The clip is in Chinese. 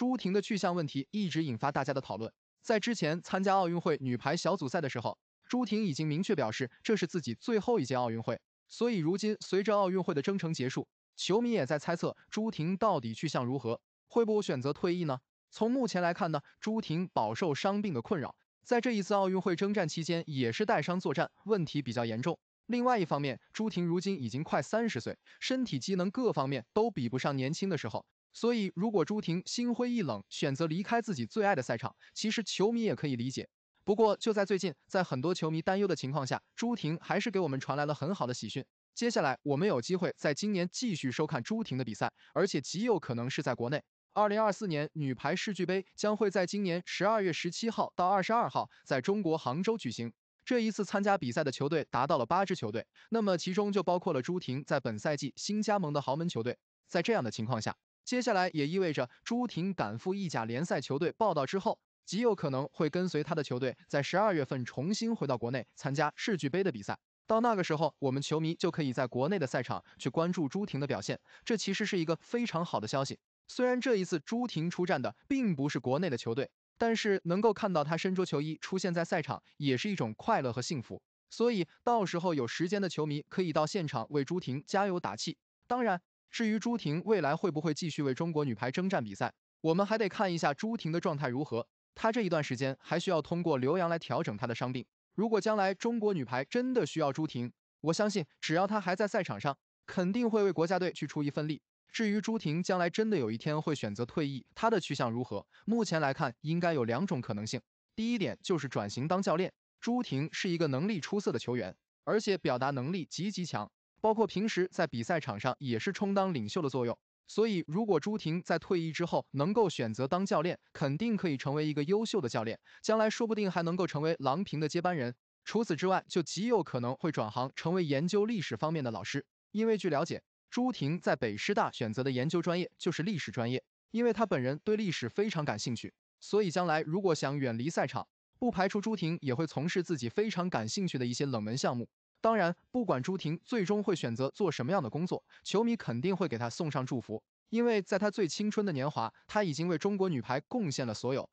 朱婷的去向问题一直引发大家的讨论。在之前参加奥运会女排小组赛的时候，朱婷已经明确表示这是自己最后一届奥运会。所以如今随着奥运会的征程结束，球迷也在猜测朱婷到底去向如何，会不会选择退役呢？从目前来看呢，朱婷饱受伤病的困扰，在这一次奥运会征战期间也是带伤作战，问题比较严重。另外一方面，朱婷如今已经快三十岁，身体机能各方面都比不上年轻的时候。所以，如果朱婷心灰意冷，选择离开自己最爱的赛场，其实球迷也可以理解。不过，就在最近，在很多球迷担忧的情况下，朱婷还是给我们传来了很好的喜讯。接下来，我们有机会在今年继续收看朱婷的比赛，而且极有可能是在国内。二零二四年女排世俱杯将会在今年十二月十七号到二十二号在中国杭州举行。这一次参加比赛的球队达到了八支球队，那么其中就包括了朱婷在本赛季新加盟的豪门球队。在这样的情况下，接下来也意味着朱婷赶赴意甲联赛球队报道之后，极有可能会跟随他的球队在十二月份重新回到国内参加世俱杯的比赛。到那个时候，我们球迷就可以在国内的赛场去关注朱婷的表现。这其实是一个非常好的消息。虽然这一次朱婷出战的并不是国内的球队，但是能够看到他身着球衣出现在赛场，也是一种快乐和幸福。所以，到时候有时间的球迷可以到现场为朱婷加油打气。当然。至于朱婷未来会不会继续为中国女排征战比赛，我们还得看一下朱婷的状态如何。她这一段时间还需要通过留洋来调整她的伤病。如果将来中国女排真的需要朱婷，我相信只要她还在赛场上，肯定会为国家队去出一份力。至于朱婷将来真的有一天会选择退役，她的去向如何，目前来看应该有两种可能性。第一点就是转型当教练，朱婷是一个能力出色的球员，而且表达能力极其强。包括平时在比赛场上也是充当领袖的作用，所以如果朱婷在退役之后能够选择当教练，肯定可以成为一个优秀的教练，将来说不定还能够成为郎平的接班人。除此之外，就极有可能会转行成为研究历史方面的老师，因为据了解，朱婷在北师大选择的研究专业就是历史专业，因为他本人对历史非常感兴趣，所以将来如果想远离赛场，不排除朱婷也会从事自己非常感兴趣的一些冷门项目。当然，不管朱婷最终会选择做什么样的工作，球迷肯定会给她送上祝福，因为在她最青春的年华，她已经为中国女排贡献了所有。